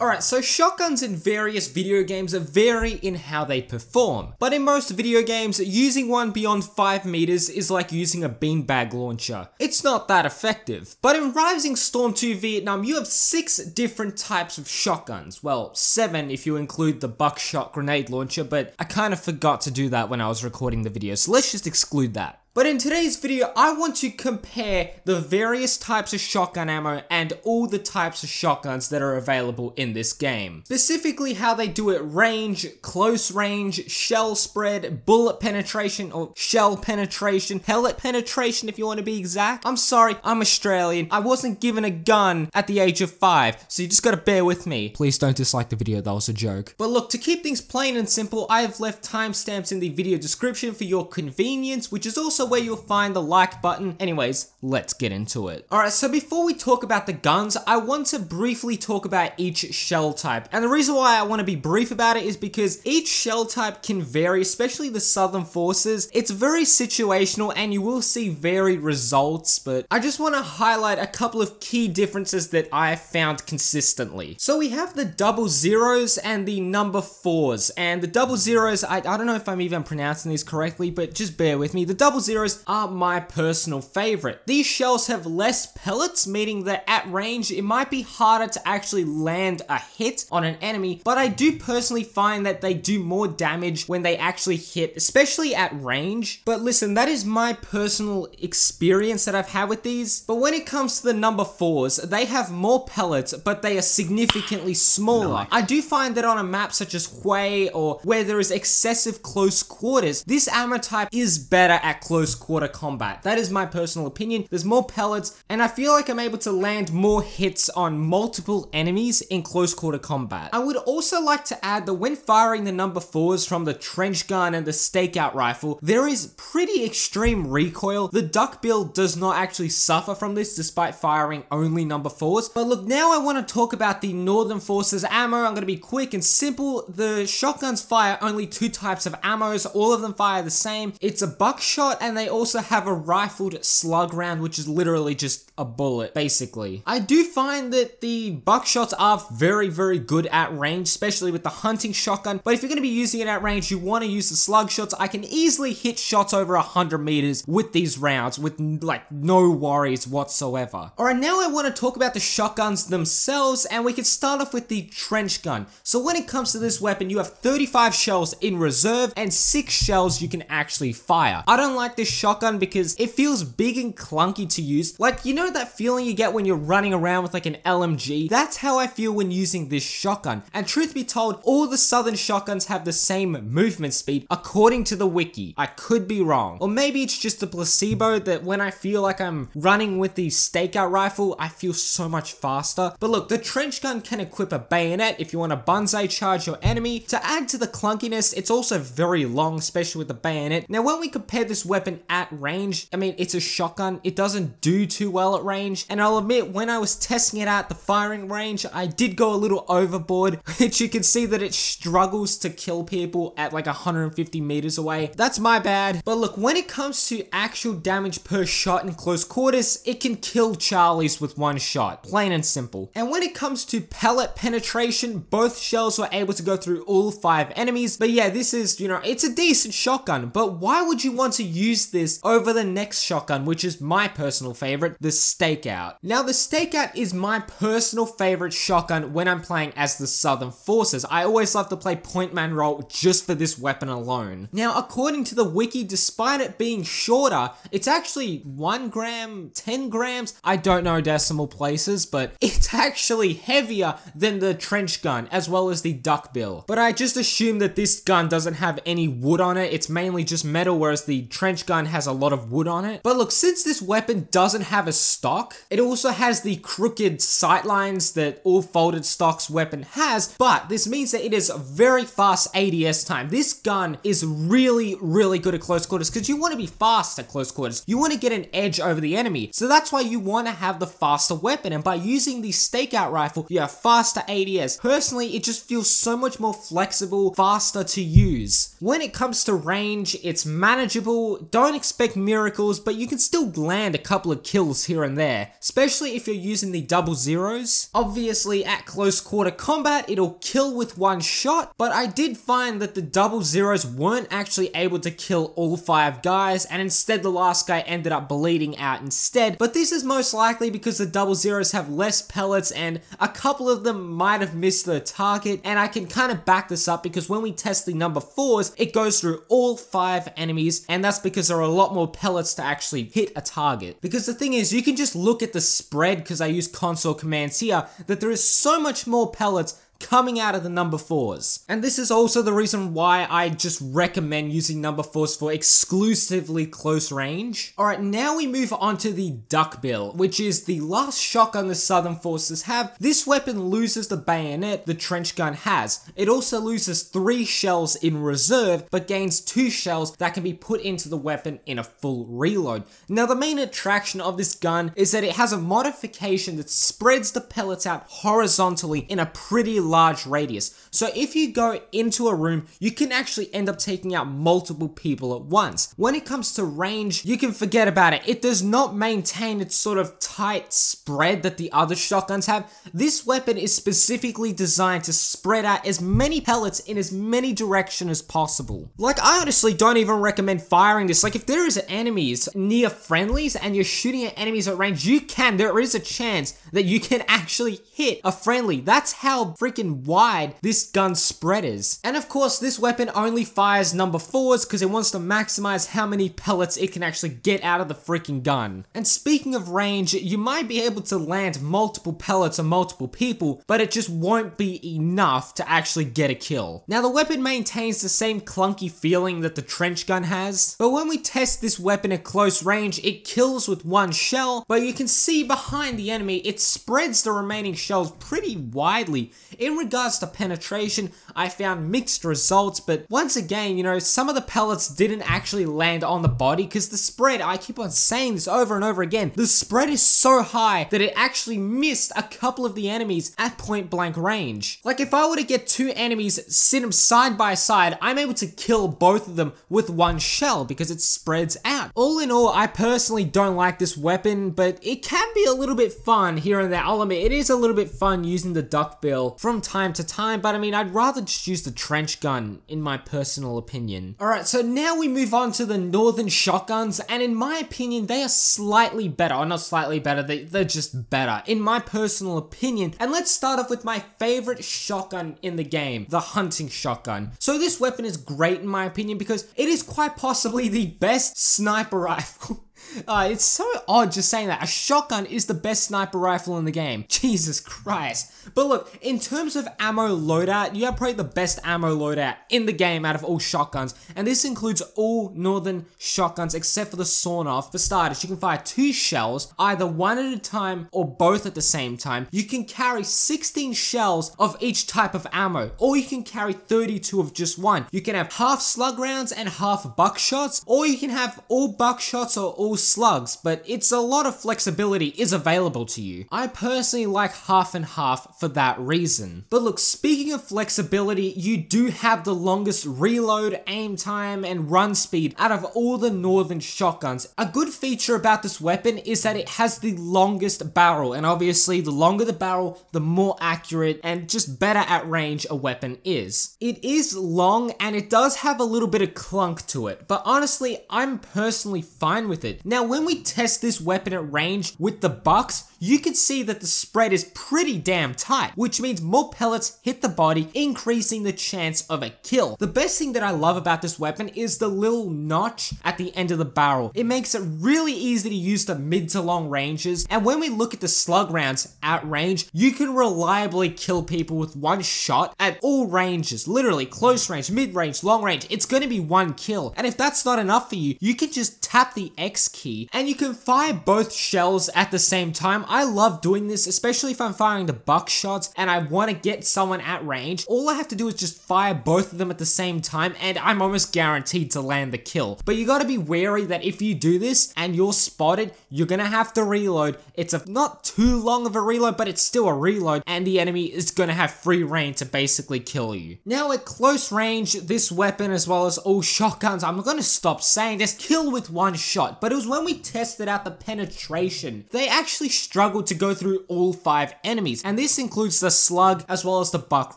Alright, so shotguns in various video games vary in how they perform, but in most video games, using one beyond 5 meters is like using a beanbag launcher. It's not that effective, but in Rising Storm 2 Vietnam, you have 6 different types of shotguns, well, 7 if you include the buckshot grenade launcher, but I kind of forgot to do that when I was recording the video, so let's just exclude that. But in today's video, I want to compare the various types of shotgun ammo and all the types of shotguns that are available in this game. Specifically how they do it range, close range, shell spread, bullet penetration or shell penetration, pellet penetration if you want to be exact. I'm sorry, I'm Australian. I wasn't given a gun at the age of five, so you just gotta bear with me. Please don't dislike the video, that was a joke. But look, to keep things plain and simple, I have left timestamps in the video description for your convenience, which is also where you'll find the like button. Anyways, let's get into it. Alright, so before we talk about the guns, I want to briefly talk about each shell type. And the reason why I want to be brief about it is because each shell type can vary, especially the Southern Forces. It's very situational and you will see varied results, but I just want to highlight a couple of key differences that I found consistently. So we have the double zeros and the number fours. And the double zeros, I, I don't know if I'm even pronouncing these correctly, but just bear with me. The double zeros Zeros are my personal favorite. These shells have less pellets, meaning that at range, it might be harder to actually land a hit on an enemy, but I do personally find that they do more damage when they actually hit, especially at range. But listen, that is my personal experience that I've had with these. But when it comes to the number fours, they have more pellets, but they are significantly smaller. No. I do find that on a map such as Hue or where there is excessive close quarters, this ammo type is better at close close quarter combat. That is my personal opinion. There's more pellets, and I feel like I'm able to land more hits on multiple enemies in close quarter combat. I would also like to add that when firing the number 4s from the trench gun and the stakeout rifle, there is pretty extreme recoil. The duckbill does not actually suffer from this despite firing only number 4s. But look, now I want to talk about the Northern Forces ammo. I'm going to be quick and simple. The shotguns fire only two types of ammos. All of them fire the same. It's a buckshot and and they also have a rifled slug round, which is literally just a bullet, basically. I do find that the buckshots are very, very good at range, especially with the hunting shotgun, but if you're going to be using it at range, you want to use the slug shots. I can easily hit shots over 100 meters with these rounds with, like, no worries whatsoever. Alright, now I want to talk about the shotguns themselves, and we can start off with the trench gun. So when it comes to this weapon, you have 35 shells in reserve and 6 shells you can actually fire. I don't like like this shotgun because it feels big and clunky to use. Like, you know that feeling you get when you're running around with like an LMG? That's how I feel when using this shotgun. And truth be told, all the Southern shotguns have the same movement speed according to the wiki. I could be wrong. Or maybe it's just a placebo that when I feel like I'm running with the stakeout rifle, I feel so much faster. But look, the trench gun can equip a bayonet if you want to bonsai charge your enemy. To add to the clunkiness, it's also very long, especially with the bayonet. Now, when we compare this weapon weapon at range. I mean, it's a shotgun. It doesn't do too well at range. And I'll admit, when I was testing it out the firing range, I did go a little overboard, which you can see that it struggles to kill people at like 150 meters away. That's my bad. But look, when it comes to actual damage per shot in close quarters, it can kill Charlies with one shot, plain and simple. And when it comes to pellet penetration, both shells were able to go through all five enemies. But yeah, this is, you know, it's a decent shotgun, but why would you want to use this over the next shotgun, which is my personal favorite, the Stakeout. Now, the Stakeout is my personal favorite shotgun when I'm playing as the Southern Forces. I always love to play point man role just for this weapon alone. Now, according to the wiki, despite it being shorter, it's actually 1 gram, 10 grams, I don't know decimal places, but it's actually heavier than the trench gun, as well as the duckbill. But I just assume that this gun doesn't have any wood on it, it's mainly just metal, whereas the trench gun has a lot of wood on it. But look, since this weapon doesn't have a stock, it also has the crooked sight lines that all folded stocks weapon has, but this means that it is very fast ADS time. This gun is really, really good at close quarters because you want to be fast at close quarters. You want to get an edge over the enemy. So that's why you want to have the faster weapon. And by using the stakeout rifle, you have faster ADS. Personally, it just feels so much more flexible, faster to use. When it comes to range, it's manageable. Don't expect miracles, but you can still land a couple of kills here and there, especially if you're using the double zeros. Obviously, at close quarter combat, it'll kill with one shot, but I did find that the double zeros weren't actually able to kill all five guys, and instead the last guy ended up bleeding out instead, but this is most likely because the double zeros have less pellets and a couple of them might have missed their target, and I can kind of back this up because when we test the number fours, it goes through all five enemies, and that's because because there are a lot more pellets to actually hit a target. Because the thing is, you can just look at the spread because I use console commands here, that there is so much more pellets coming out of the number fours. And this is also the reason why I just recommend using number fours for exclusively close range. All right, now we move on to the duckbill, which is the last shotgun the Southern forces have. This weapon loses the bayonet the trench gun has. It also loses three shells in reserve, but gains two shells that can be put into the weapon in a full reload. Now, the main attraction of this gun is that it has a modification that spreads the pellets out horizontally in a pretty large radius. So if you go into a room, you can actually end up taking out multiple people at once. When it comes to range, you can forget about it. It does not maintain its sort of tight spread that the other shotguns have. This weapon is specifically designed to spread out as many pellets in as many direction as possible. Like I honestly don't even recommend firing this. Like if there is enemies near friendlies and you're shooting at enemies at range, you can, there is a chance that you can actually hit a friendly. That's how freaking freaking wide this gun spread is. And of course, this weapon only fires number fours because it wants to maximize how many pellets it can actually get out of the freaking gun. And speaking of range, you might be able to land multiple pellets on multiple people, but it just won't be enough to actually get a kill. Now, the weapon maintains the same clunky feeling that the trench gun has, but when we test this weapon at close range, it kills with one shell, but you can see behind the enemy, it spreads the remaining shells pretty widely. In regards to penetration, I found mixed results, but once again, you know, some of the pellets didn't actually land on the body because the spread, I keep on saying this over and over again, the spread is so high that it actually missed a couple of the enemies at point blank range. Like if I were to get two enemies, sit them side by side, I'm able to kill both of them with one shell because it spreads out. All in all, I personally don't like this weapon, but it can be a little bit fun here and there. I'll admit, it is a little bit fun using the duckbill from from time to time, but I mean, I'd rather just use the trench gun, in my personal opinion. Alright, so now we move on to the northern shotguns, and in my opinion, they are slightly better, or oh, not slightly better, they, they're just better, in my personal opinion. And let's start off with my favorite shotgun in the game, the hunting shotgun. So this weapon is great in my opinion because it is quite possibly the best sniper rifle uh, it's so odd just saying that. A shotgun is the best sniper rifle in the game. Jesus Christ. But look, in terms of ammo loadout, you have probably the best ammo loadout in the game out of all shotguns. And this includes all Northern shotguns except for the sawn-off. For starters, you can fire two shells, either one at a time or both at the same time. You can carry 16 shells of each type of ammo, or you can carry 32 of just one. You can have half slug rounds and half buckshots, or you can have all buckshots or all slugs, but it's a lot of flexibility is available to you. I personally like half and half for that reason. But look, speaking of flexibility, you do have the longest reload, aim time, and run speed out of all the Northern shotguns. A good feature about this weapon is that it has the longest barrel, and obviously the longer the barrel, the more accurate and just better at range a weapon is. It is long and it does have a little bit of clunk to it, but honestly, I'm personally fine with it. Now, when we test this weapon at range with the Bucks, you can see that the spread is pretty damn tight, which means more pellets hit the body, increasing the chance of a kill. The best thing that I love about this weapon is the little notch at the end of the barrel. It makes it really easy to use the mid to long ranges, and when we look at the slug rounds at range, you can reliably kill people with one shot at all ranges, literally close range, mid range, long range, it's gonna be one kill. And if that's not enough for you, you can just tap the X key and you can fire both shells at the same time. I love doing this, especially if I'm firing the buck shots and I want to get someone at range. All I have to do is just fire both of them at the same time and I'm almost guaranteed to land the kill. But you got to be wary that if you do this and you're spotted, you're going to have to reload. It's a not too long of a reload, but it's still a reload and the enemy is going to have free reign to basically kill you. Now at close range, this weapon as well as all shotguns, I'm going to stop saying this, kill with one shot. But it was when we tested out the penetration, they actually struck struggled to go through all five enemies, and this includes the slug as well as the buck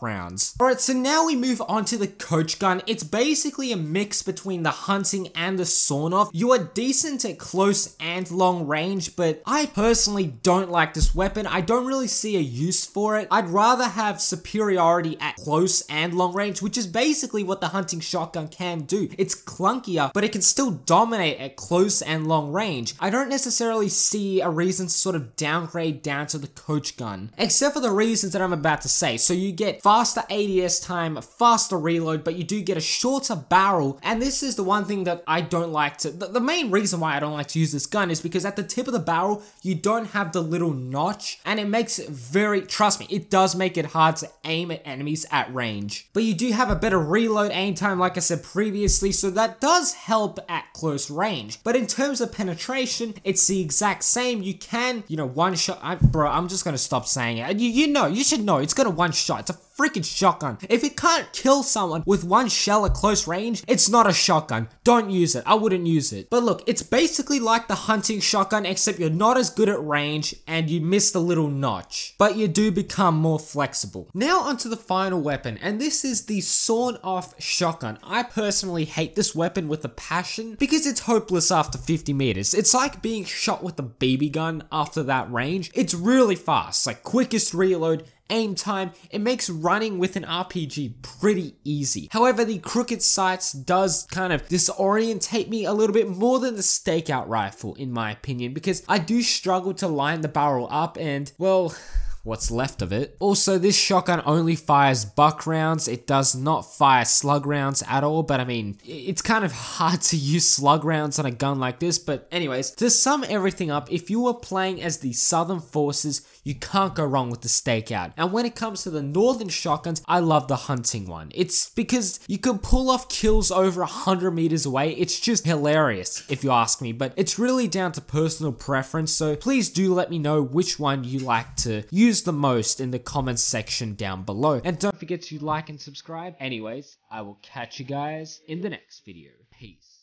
rounds. Alright, so now we move on to the coach gun. It's basically a mix between the hunting and the sawn off. You are decent at close and long range, but I personally don't like this weapon. I don't really see a use for it. I'd rather have superiority at close and long range, which is basically what the hunting shotgun can do. It's clunkier, but it can still dominate at close and long range. I don't necessarily see a reason to sort of down downgrade down to the coach gun, except for the reasons that I'm about to say. So you get faster ADS time, faster reload, but you do get a shorter barrel. And this is the one thing that I don't like to, the, the main reason why I don't like to use this gun is because at the tip of the barrel, you don't have the little notch and it makes it very, trust me, it does make it hard to aim at enemies at range. But you do have a better reload aim time, like I said previously, so that does help at close range. But in terms of penetration, it's the exact same. You can, you know, one shot. I, bro, I'm just gonna stop saying it. You, you know, you should know. It's gonna one shot. It's a freaking shotgun. If it can't kill someone with one shell at close range, it's not a shotgun. Don't use it. I wouldn't use it. But look, it's basically like the hunting shotgun except you're not as good at range and you miss the little notch. But you do become more flexible. Now onto the final weapon and this is the sawn off shotgun. I personally hate this weapon with a passion because it's hopeless after 50 meters. It's like being shot with a BB gun after that range. It's really fast, like quickest reload aim time, it makes running with an RPG pretty easy. However, the crooked sights does kind of disorientate me a little bit more than the stakeout rifle in my opinion because I do struggle to line the barrel up and well what's left of it. Also, this shotgun only fires buck rounds. It does not fire slug rounds at all, but I mean, it's kind of hard to use slug rounds on a gun like this. But anyways, to sum everything up, if you were playing as the Southern Forces, you can't go wrong with the stakeout. And when it comes to the Northern shotguns, I love the hunting one. It's because you can pull off kills over 100 meters away. It's just hilarious, if you ask me, but it's really down to personal preference. So please do let me know which one you like to use used the most in the comments section down below. And don't forget to like and subscribe. Anyways, I will catch you guys in the next video. Peace.